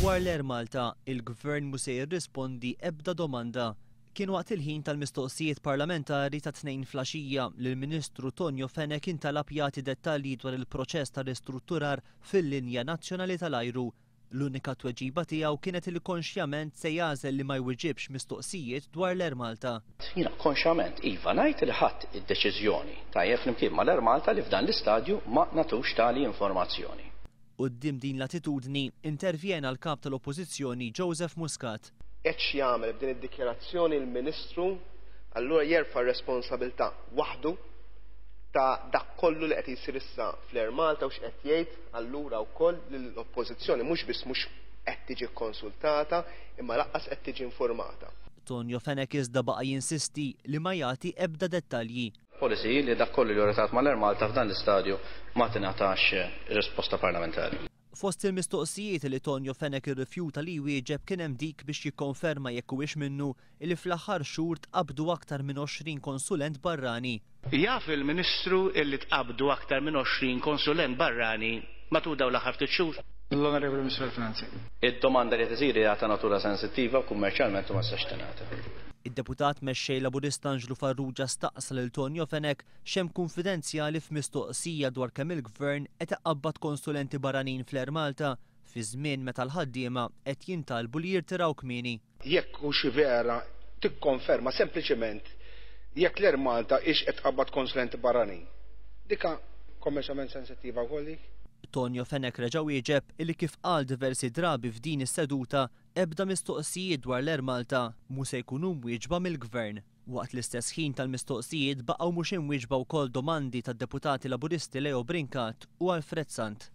Dwar l-Er Malta, il-Gvern musej jirrispondi ebda domanda kien waqt il-ħin tal-mistoqsijiet parlamentari ta' tnejn flaxija lill ministru Tonjo Fenek intalab jagħti dettalji dwar il-proċess ta' ristrutturar fil-linja nazzjonali tal-ajru. L-unika tweġiba tiegħu kienet il-konxjament se jażel li ma jwiġibx mistoqsijiet dwar l-Er Malta. Jina konxjament iva ngħid li ħadd id-deċiżjoni tajjeb flimkien mal-Er Malta li f'dan l-istadju ma natux tali informazzjoni. Uddim din l-attitudni intervjena l-kap tal-oppozizjoni Joseph Muscat. Eċ jagħmel b'din id-dikjerazzjoni l-Ministru allura jerfa' responsabilta waħdu ta' dak kollu li qed jisir fl ermalta u x'qed jgħid allura wkoll l-oppożizzjoni mhux biss mhux qed tiġi konsultata imma laqqas qed tiġi informata. Tonio Fenekis da baqa jinsisti li ma jagħti ebda dettalji policy li dak kollu li oritat mal-Malta f'dan l-istadju ma tingħatax risposta parlamentari. Fost il-mistoqsijiet li Tonjo Fenek irrifjuta li wieġeb kien hemm dik biex jikkonferma jekk huwiex minnu li fl-aħħar xhur tqabdu aktar minn 20 konsulent barrani. Jaf il-Ministru illi tqabdu aktar minn 20 konsulent barrani matul dawn l-aħħar ftit xhur. L-Onorevole Mr. finanzi Id-domanda li tiżiri għata natura sensittiva u kummerċjalment u ma s Id-deputat la laburist Anġlu Farrugia staqsa l Tonio Fenek xem konfidenzjali f'mistoqsija dwar kemm il-gvern qed iqabbad konsulenti barranin fl-Ermalta fi żmien meta l-ħaddiema qed jintalbu li jirtiraw kmini. Jekk u xi vera tikkonferma sempliċement jekk l-Ermalta ix qed qabbad konsulenti barranin. Dika kommerċament sensittiva wkoll Tonio Fenek reġaw jieġeb illi kif qal diversi drabi f'din is-seduta ebda mistoqsijiet dwar l Malta mu se jkunu mwieġba mill-gvern. Waqt l-istess ħin tal-mistoqsijiet baqgħu mhux imwieġba wkoll domandi tad-deputati Laburisti Leo Brinkat u Alfred Sant.